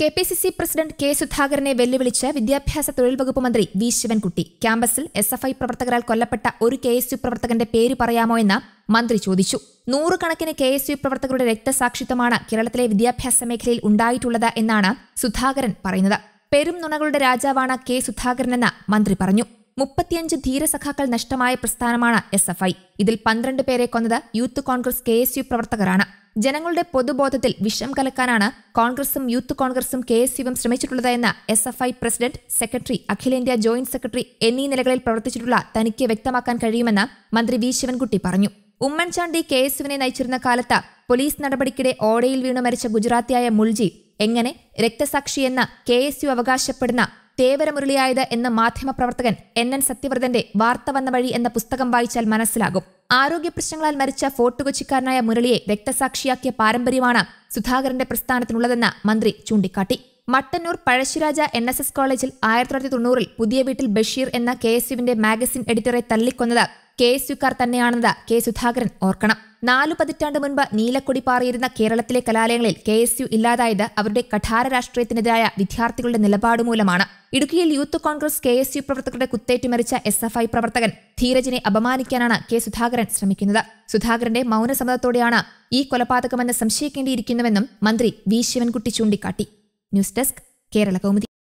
K P C C president K സുധാകരനെ വെല്ലുവിളിച്ച് വിദ്യാഭ്യാസ തൊഴിൽ വകുപ്പ് മന്ത്രി വി ശിവൻകുട്ടി ക്യാമ്പസിൽ എസ് എഫ് ഐ പ്രവർത്തകരാൽ കൊല്ലപ്പെട്ട ഒരു കെ എസ് യു പ്രവർത്തകന്റെ പേര് പറയാമോ എന്ന് മന്ത്രി ചോദിച്ചു നൂറുകണക്കിന് കെ എസ് യു പ്രവർത്തകരുടെ രക്തസാക്ഷിത്വമാണ് കേരളത്തിലെ വിദ്യാഭ്യാസ മേഖലയിൽ ഉണ്ടായിട്ടുള്ളത് എന്നാണ് സുധാകരൻ പറയുന്നത് പെരും നുണകളുടെ രാജാവാണ് കെ സുധാകരനെന്ന് മന്ത്രി പറഞ്ഞു മുപ്പത്തിയഞ്ച് ധീരസഖാക്കൾ നഷ്ടമായ പ്രസ്ഥാനമാണ് എസ് എഫ് ഐ ഇതിൽ പന്ത്രണ്ട് പേരെ കൊന്നത് youth Congress K S U പ്രവർത്തകരാണ് ജനങ്ങളുടെ പൊതുബോധത്തിൽ വിഷം കലക്കാനാണ് കോൺഗ്രസും യൂത്ത് കോൺഗ്രസും കെ എസ് യുവും ശ്രമിച്ചിട്ടുള്ളതെന്ന് S F I president secretary അഖിലേന്ത്യാ ജോയിന്റ് സെക്രട്ടറി എന്നീ നിലകളിൽ പ്രവർത്തിച്ചിട്ടുള്ള തനിക്ക് വ്യക്തമാക്കാൻ കഴിയുമെന്ന് മന്ത്രി വി ശിവൻകുട്ടി പറഞ്ഞു ഉമ്മൻചാണ്ടി കെ എസ് യുവിനെ നയിച്ചിരുന്ന കാലത്ത് പോലീസ് നടപടിക്കിടെ ഓടയിൽ വീണു മരിച്ച ഗുജറാത്തിയായ മുൾജി എങ്ങനെ രക്തസാക്ഷിയെന്ന് കെ എസ് യു അവകാശപ്പെടുന്ന തേവരമുരളിയായത് എന്ന് മാധ്യമപ്രവർത്തകൻ എൻ എൻ സത്യവ്രതന്റെ വാർത്ത വന്ന വഴി എന്ന പുസ്തകം വായിച്ചാൽ മനസ്സിലാകും ആരോഗ്യ പ്രശ്നങ്ങളാൽ മരിച്ച ഫോർട്ട് കൊച്ചിക്കാരനായ മുരളിയെ രക്തസാക്ഷിയാക്കിയ പാരമ്പര്യമാണ് സുധാകരന്റെ പ്രസ്ഥാനത്തിനുള്ളതെന്ന് മന്ത്രി ചൂണ്ടിക്കാട്ടി Mattannur Pazhassiraja N S S കോളേജിൽ ആയിരത്തി തൊള്ളായിരത്തി തൊണ്ണൂറിൽ പുതിയ വീട്ടിൽ ബഷീർ എന്ന കെ എസ് യുവിന്റെ മാഗസിൻ എഡിറ്ററെ തള്ളിക്കൊന്നത് കെ എസ് തന്നെയാണെന്ന് കെ സുധാകരൻ ഓർക്കണം നാലു പതിറ്റാണ്ട് മുൻപ് നീലക്കൊടി പാറിയിരുന്ന കേരളത്തിലെ കലാലയങ്ങളിൽ കെ എസ് യു ഇല്ലാതായത് അവരുടെ കഠാര രാഷ്ട്രീയത്തിനെതിരായ വിദ്യാർത്ഥികളുടെ നിലപാട് മൂലമാണ് ഇടുക്കിയിൽ youth Congress K S U പ്രവർത്തകരുടെ കുത്തേറ്റ് മരിച്ച എസ് എഫ് ഐ പ്രവർത്തകൻ ധീരജിനെ അപമാനിക്കാനാണ് കെ സുധാകരൻ ശ്രമിക്കുന്നത് സുധാകരന്റെ മൌനസമ്മതത്തോടെയാണ് ഈ കൊലപാതകമെന്ന് സംശയിക്കേണ്ടിയിരിക്കുന്നുവെന്നും മന്ത്രി വി ശിവൻകുട്ടി ചൂണ്ടിക്കാട്ടി ന്യൂസ് ഡെസ്ക് കേരള കൗമുദി